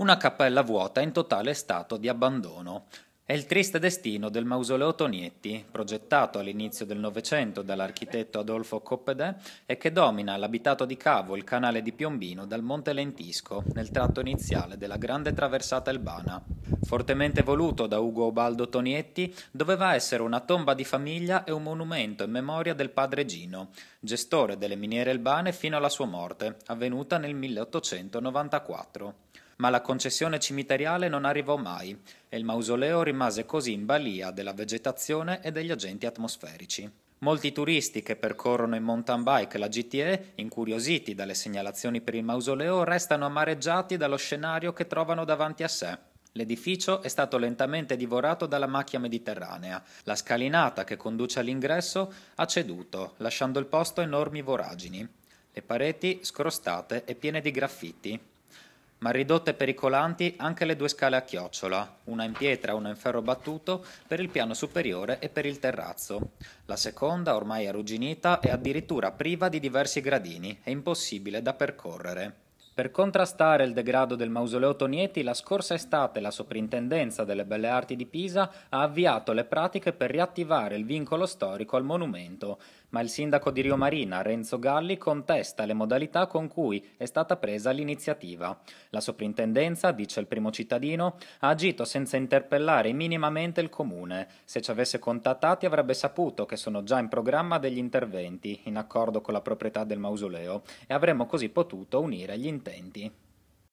Una cappella vuota in totale stato di abbandono. È il triste destino del mausoleo Tonietti, progettato all'inizio del Novecento dall'architetto Adolfo Coppede e che domina l'abitato di Cavo, il canale di Piombino, dal Monte Lentisco, nel tratto iniziale della grande traversata elbana. Fortemente voluto da Ugo Obaldo Tonietti, doveva essere una tomba di famiglia e un monumento in memoria del padre Gino, gestore delle miniere elbane fino alla sua morte, avvenuta nel 1894 ma la concessione cimiteriale non arrivò mai e il mausoleo rimase così in balia della vegetazione e degli agenti atmosferici. Molti turisti che percorrono in mountain bike la GTE, incuriositi dalle segnalazioni per il mausoleo, restano amareggiati dallo scenario che trovano davanti a sé. L'edificio è stato lentamente divorato dalla macchia mediterranea. La scalinata che conduce all'ingresso ha ceduto, lasciando il posto a enormi voragini. Le pareti scrostate e piene di graffiti ma ridotte pericolanti anche le due scale a chiocciola, una in pietra e una in ferro battuto per il piano superiore e per il terrazzo. La seconda, ormai arrugginita, è addirittura priva di diversi gradini e impossibile da percorrere. Per contrastare il degrado del mausoleo Tonieti, la scorsa estate la Soprintendenza delle Belle Arti di Pisa ha avviato le pratiche per riattivare il vincolo storico al monumento, ma il sindaco di Rio Marina, Renzo Galli, contesta le modalità con cui è stata presa l'iniziativa. La Soprintendenza, dice il primo cittadino, ha agito senza interpellare minimamente il comune. Se ci avesse contattati avrebbe saputo che sono già in programma degli interventi, in accordo con la proprietà del mausoleo, e avremmo così potuto unire gli interventi serpenti